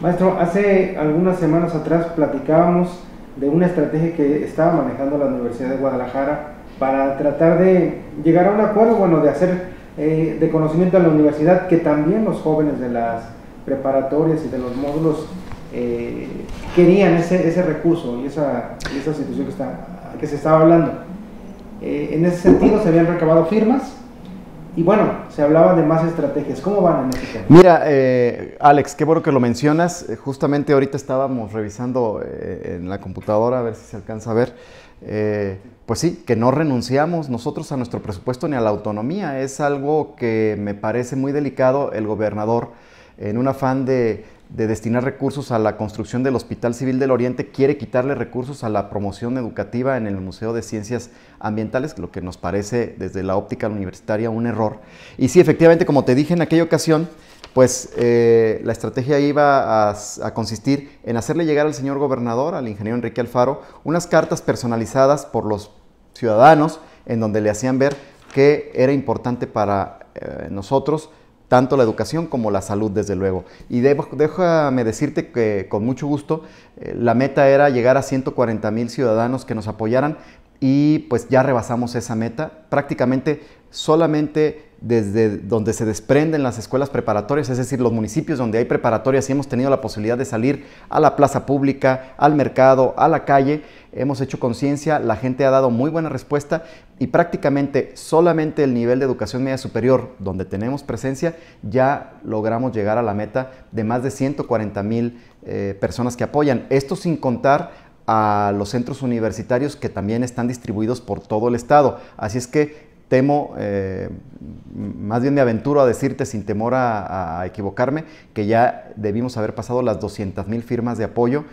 Maestro, hace algunas semanas atrás platicábamos de una estrategia que estaba manejando la Universidad de Guadalajara para tratar de llegar a un acuerdo, bueno, de hacer eh, de conocimiento a la universidad que también los jóvenes de las preparatorias y de los módulos eh, querían ese, recurso y esa, esa situación que, se estaba hablando. Eh, en ese sentido se habían recabado firmas y bueno, se hablaba de más estrategias. ¿Cómo van en este tema? Mira, eh, Alex, qué bueno que lo mencionas. Eh, justamente ahorita estábamos revisando eh, en la computadora a ver si se alcanza a ver. pues sí, que no renunciamos nosotros a nuestro presupuesto ni a la autonomía. Es algo que me parece muy delicado el gobernador en un afán de de destinar recursos a la construcción del Hospital Civil del Oriente quiere quitarle recursos a la promoción educativa en el Museo de Ciencias Ambientales, lo que nos parece desde la óptica universitaria un error. Y sí, efectivamente, como te dije en aquella ocasión, pues eh, la estrategia iba a, consistir en hacerle llegar al señor gobernador, al ingeniero Enrique Alfaro, unas cartas personalizadas por los ciudadanos en donde le hacían ver que era importante para eh, nosotros tanto la educación como la salud, desde luego. Y déjame decirte que con mucho gusto eh, la meta era llegar a 140 mil ciudadanos que nos apoyaran y pues ya rebasamos esa meta. Prácticamente solamente desde donde se desprenden las escuelas preparatorias, es decir, los municipios donde hay preparatorias y hemos tenido la posibilidad de salir a la plaza pública, al mercado, a la calle, hemos hecho conciencia, la gente ha dado muy buena respuesta y prácticamente solamente el nivel de educación media superior donde tenemos presencia ya logramos llegar a la meta de más de 140 mil eh, personas que apoyan. Esto sin contar a los centros universitarios que también están distribuidos por todo el estado. Así es que temo, eh, más bien me aventuro a decirte sin temor a, equivocarme, que ya debimos haber pasado las 200 mil firmas de apoyo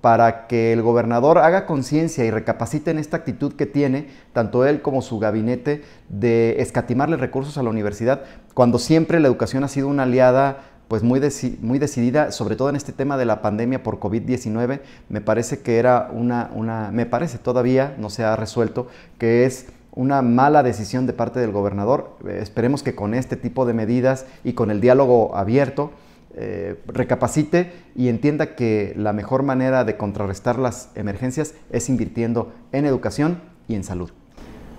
para que el gobernador haga conciencia y recapacite en esta actitud que tiene, tanto él como su gabinete, de escatimarle recursos a la universidad, cuando siempre la educación ha sido una aliada pues muy, muy decidida, sobre todo en este tema de la pandemia por COVID-19, me parece que era una, una, me parece todavía, no se ha resuelto, que es una mala decisión de parte del gobernador. Eh, esperemos que con este tipo de medidas y con el diálogo abierto eh, recapacite y entienda que la mejor manera de contrarrestar las emergencias es invirtiendo en educación y en salud.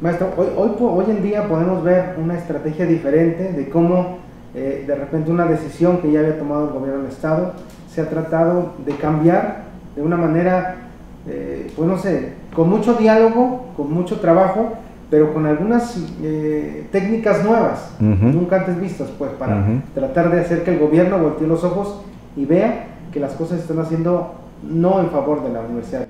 Maestro, hoy, en día podemos ver una estrategia diferente de cómo eh, de repente una decisión que ya había tomado el gobierno del Estado se ha tratado de cambiar de una manera, pues no sé, con mucho diálogo, con mucho trabajo, pero con algunas eh, técnicas nuevas, nunca antes vistas, pues, para tratar de hacer que el gobierno voltee los ojos y vea que las cosas se están haciendo no en favor de la universidad.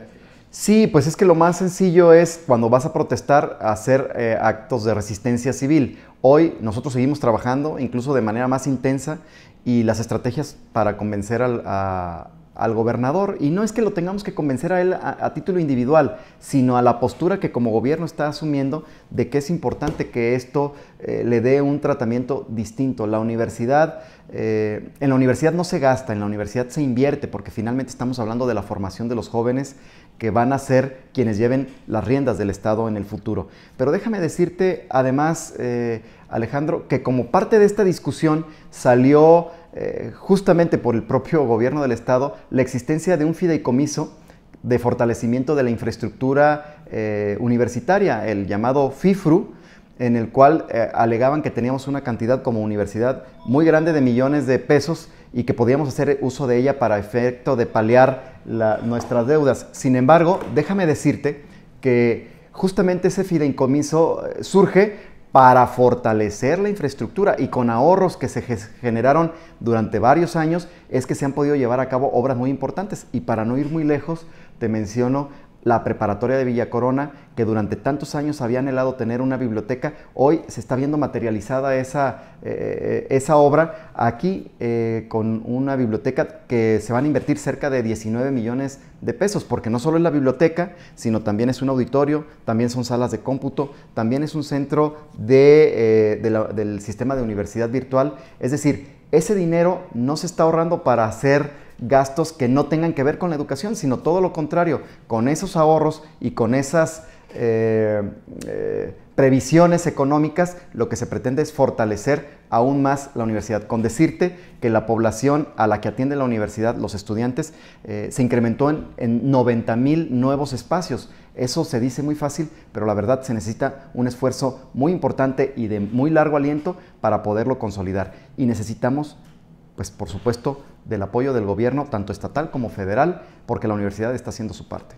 Sí, pues es que lo más sencillo es cuando vas a protestar hacer eh, actos de resistencia civil. Hoy nosotros seguimos trabajando incluso de manera más intensa y las estrategias para convencer al, a, al gobernador. Y no es que lo tengamos que convencer a él a, título individual, sino a la postura que como gobierno está asumiendo de que es importante que esto eh, le dé un tratamiento distinto. La universidad, eh, en la universidad no se gasta, en la universidad se invierte, porque finalmente estamos hablando de la formación de los jóvenes que van a ser quienes lleven las riendas del Estado en el futuro. Pero déjame decirte, además, eh, Alejandro, que como parte de esta discusión salió eh, justamente por el propio gobierno del Estado la existencia de un fideicomiso de fortalecimiento de la infraestructura eh, universitaria, el llamado FIFRU, en el cual eh, alegaban que teníamos una cantidad como universidad muy grande de millones de pesos y que podíamos hacer uso de ella para efecto de paliar nuestras deudas. Sin embargo, déjame decirte que justamente ese fideicomiso surge para fortalecer la infraestructura y con ahorros que se generaron durante varios años es que se han podido llevar a cabo obras muy importantes. Y para no ir muy lejos, te menciono la preparatoria de Villa Corona, que durante tantos años había anhelado tener una biblioteca, hoy se está viendo materializada esa, eh, esa obra aquí eh, con una biblioteca que se van a invertir cerca de 19 millones de pesos, porque no solo es la biblioteca, sino también es un auditorio, también son salas de cómputo, también es un centro eh, del sistema de universidad virtual, es decir, ese dinero no se está ahorrando para hacer gastos que no tengan que ver con la educación, sino todo lo contrario, con esos ahorros y con esas eh, eh, previsiones económicas, lo que se pretende es fortalecer aún más la universidad, con decirte que la población a la que atiende la universidad, los estudiantes, eh, se incrementó en, en 90 mil nuevos espacios. Eso se dice muy fácil, pero la verdad se necesita un esfuerzo muy importante y de muy largo aliento para poderlo consolidar. Y necesitamos pues por supuesto, del apoyo del gobierno, tanto estatal como federal, porque la universidad está haciendo su parte.